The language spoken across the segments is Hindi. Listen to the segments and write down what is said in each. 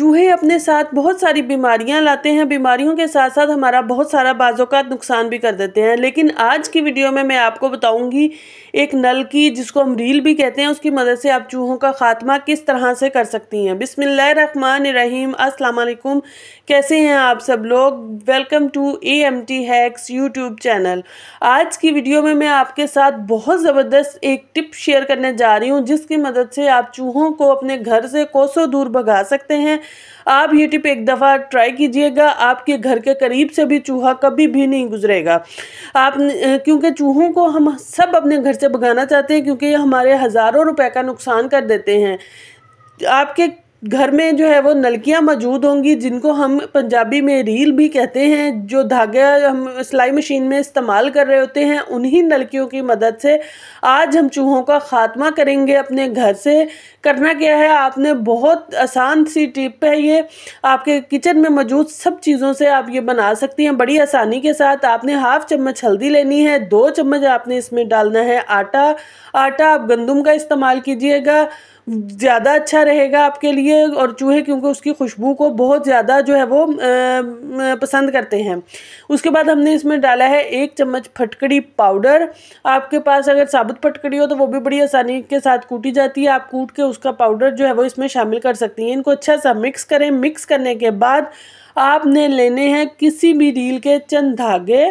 चूहे अपने साथ बहुत सारी बीमारियां लाते हैं बीमारियों के साथ साथ हमारा बहुत सारा बाज़ों का नुकसान भी कर देते हैं लेकिन आज की वीडियो में मैं आपको बताऊंगी एक नल की जिसको हम रील भी कहते हैं उसकी मदद से आप चूहों का ख़ात्मा किस तरह से कर सकती हैं बिसमीम असलकुम कैसे हैं आप सब लोग welcome to A M T hacks YouTube channel आज की वीडियो में मैं आपके साथ बहुत ज़बरदस्त एक टिप शेयर करने जा रही हूँ जिसकी मदद से आप चूहों को अपने घर से कोसों दूर भगा सकते हैं आप ये टिप एक दफ़ा ट्राई कीजिएगा आपके घर के करीब से भी चूहा कभी भी नहीं गुजरेगा आप क्योंकि चूहों को हम सब अपने घर से भगाना चाहते हैं क्योंकि ये हमारे हज़ारों रुपए का नुकसान कर देते हैं आपके घर में जो है वो नलकियाँ मौजूद होंगी जिनको हम पंजाबी में रील भी कहते हैं जो धागे हम सिलाई मशीन में इस्तेमाल कर रहे होते हैं उन्हीं नलकियों की मदद से आज हम चूहों का ख़ात्मा करेंगे अपने घर से करना क्या है आपने बहुत आसान सी टिप है ये आपके किचन में मौजूद सब चीज़ों से आप ये बना सकती हैं बड़ी आसानी के साथ आपने हाफ़ चम्मच हल्दी लेनी है दो चम्मच आपने इसमें डालना है आटा आटा आप गंदम का इस्तेमाल कीजिएगा ज़्यादा अच्छा रहेगा आपके लिए और चूहे क्योंकि उसकी खुशबू को बहुत ज़्यादा जो है वो पसंद करते हैं उसके बाद हमने इसमें डाला है एक चम्मच फटकड़ी पाउडर आपके पास अगर साबुत फटकड़ी हो तो वो भी बड़ी आसानी के साथ कूटी जाती है आप कूट के उसका पाउडर जो है वो इसमें शामिल कर सकती हैं इनको अच्छा सा मिक्स करें मिक्स करने के बाद आपने लेने हैं किसी भी रील के चंद धागे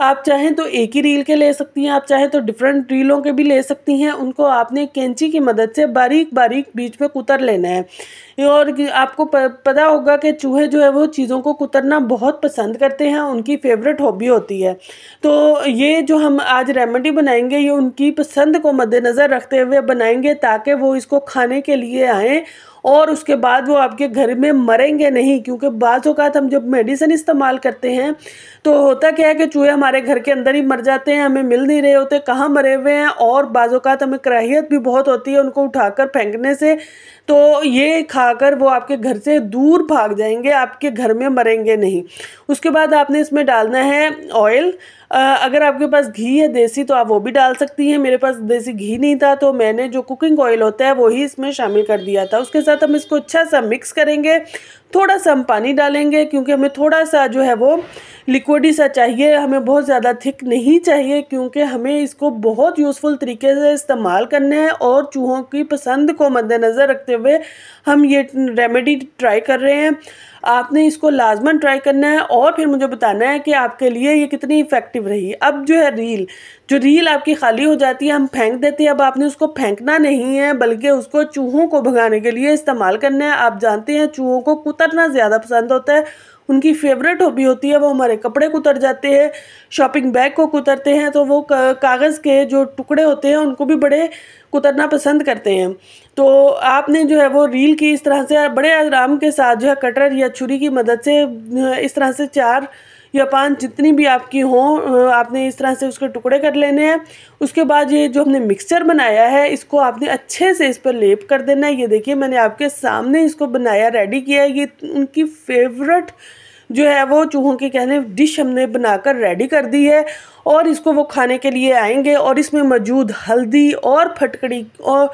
आप चाहें तो एक ही रील के ले सकती हैं आप चाहें तो डिफरेंट रीलों के भी ले सकती हैं उनको आपने कैंची की मदद से बारीक बारीक बीच में कुतर लेना है और आपको पता होगा कि चूहे जो है वो चीज़ों को कुतरना बहुत पसंद करते हैं उनकी फेवरेट हॉबी होती है तो ये जो हम आज रेमेडी बनाएंगे ये उनकी पसंद को मद्देनज़र रखते हुए बनाएंगे ताकि वो इसको खाने के लिए आएँ और उसके बाद वो आपके घर में मरेंगे नहीं क्योंकि बाज़ अवत हम जब मेडिसिन इस्तेमाल करते हैं तो होता क्या है कि चूहे हमारे घर के अंदर ही मर जाते हैं हमें मिल नहीं रहे होते कहाँ मरे हुए हैं और बाज़ अवत हमें कराहियत भी बहुत होती है उनको उठाकर फेंकने से तो ये खाकर वो आपके घर से दूर भाग जाएंगे आपके घर में मरेंगे नहीं उसके बाद आपने इसमें डालना है ऑयल अगर आपके पास घी है देसी तो आप वो भी डाल सकती हैं मेरे पास देसी घी नहीं था तो मैंने जो कुकिंग ऑयल होता है वही इसमें शामिल कर दिया था उसके साथ हम इसको अच्छा सा मिक्स करेंगे थोड़ा सा हम पानी डालेंगे क्योंकि हमें थोड़ा सा जो है वो लिक्विडी सा चाहिए हमें बहुत ज़्यादा थिक नहीं चाहिए क्योंकि हमें इसको बहुत यूज़फुल तरीके से इस्तेमाल करना है और चूहों की पसंद को मद्देनज़र रखते हुए हम ये रेमेडी ट्राई कर रहे हैं आपने इसको लाजमन ट्राई करना है और फिर मुझे बताना है कि आपके लिए ये कितनी इफ़ेक्टिव रही अब जो है रील जो रील आपकी खाली हो जाती है हम फेंक देते हैं अब आपने उसको फेंकना नहीं है बल्कि उसको चूहों को भगाने के लिए इस्तेमाल करना है आप जानते हैं चूहों को कुतरना ज़्यादा पसंद होता है उनकी फेवरेट हॉबी होती है वो हमारे कपड़े कुतर जाते हैं शॉपिंग बैग को कुतरते हैं तो वो कागज़ के जो टुकड़े होते हैं उनको भी बड़े कुतरना पसंद करते हैं तो आपने जो है वो रील की इस तरह से बड़े आराम के साथ जो है कटर या छुरी की मदद से इस तरह से चार या पांच जितनी भी आपकी हों आपने इस तरह से उसके टुकड़े कर लेने हैं उसके बाद ये जो हमने मिक्सचर बनाया है इसको आपने अच्छे से इस पर लेप कर देना है ये देखिए मैंने आपके सामने इसको बनाया रेडी किया है ये उनकी फेवरेट जो है वो चूहों की कहने डिश हमने बनाकर रेडी कर दी है और इसको वो खाने के लिए आएंगे और इसमें मौजूद हल्दी और फटकड़ी और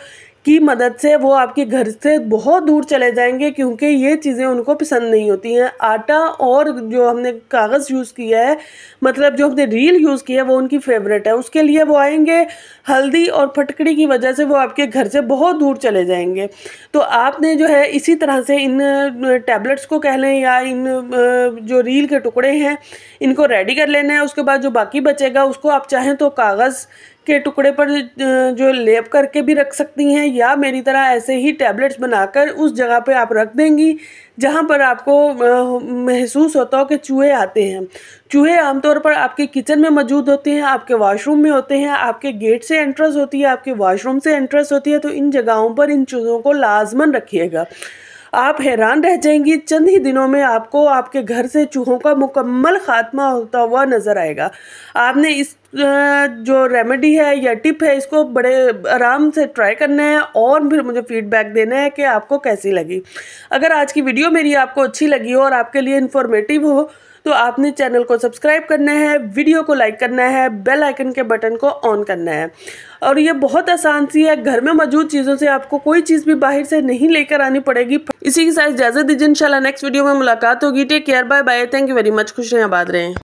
की मदद से वो आपके घर से बहुत दूर चले जाएंगे क्योंकि ये चीज़ें उनको पसंद नहीं होती हैं आटा और जो हमने कागज़ यूज़ किया है मतलब जो हमने रील यूज़ किया है वो उनकी फेवरेट है उसके लिए वो आएंगे हल्दी और फटकड़ी की वजह से वो आपके घर से बहुत दूर चले जाएंगे तो आपने जो है इसी तरह से इन टैबलेट्स को कह लें या इन जो रील के टुकड़े हैं इनको रेडी कर लेना है उसके बाद जो बाकी बचेगा उसको आप चाहें तो कागज़ के टुकड़े पर जो लेप करके भी रख सकती हैं या मेरी तरह ऐसे ही टैबलेट्स बनाकर उस जगह पे आप रख देंगी जहाँ पर आपको महसूस होता हो कि चूहे आते हैं चूहे आमतौर पर आपके किचन में मौजूद होते हैं आपके वाशरूम में होते हैं आपके गेट से एंट्रेंस होती है आपके वाशरूम से एंट्रेंस होती है तो इन जगहों पर इन चूज़ों को लाजमन रखिएगा आप हैरान रह जाएंगी चंद ही दिनों में आपको आपके घर से चूहों का मुकम्मल ख़ात्मा होता हुआ नज़र आएगा आपने इस जो रेमेडी है या टिप है इसको बड़े आराम से ट्राई करना है और फिर मुझे फीडबैक देना है कि आपको कैसी लगी अगर आज की वीडियो मेरी आपको अच्छी लगी हो और आपके लिए इन्फॉर्मेटिव हो तो आपने चैनल को सब्सक्राइब करना है वीडियो को लाइक करना है बेल आइकन के बटन को ऑन करना है और ये बहुत आसान सी है घर में मौजूद चीज़ों से आपको कोई चीज़ भी बाहर से नहीं लेकर आनी पड़ेगी इसी के साथ इजाज़त दीजिए इंशाल्लाह नेक्स्ट वीडियो में मुलाकात होगी take care bye bye thank you very much खुश रहें आबाद रहें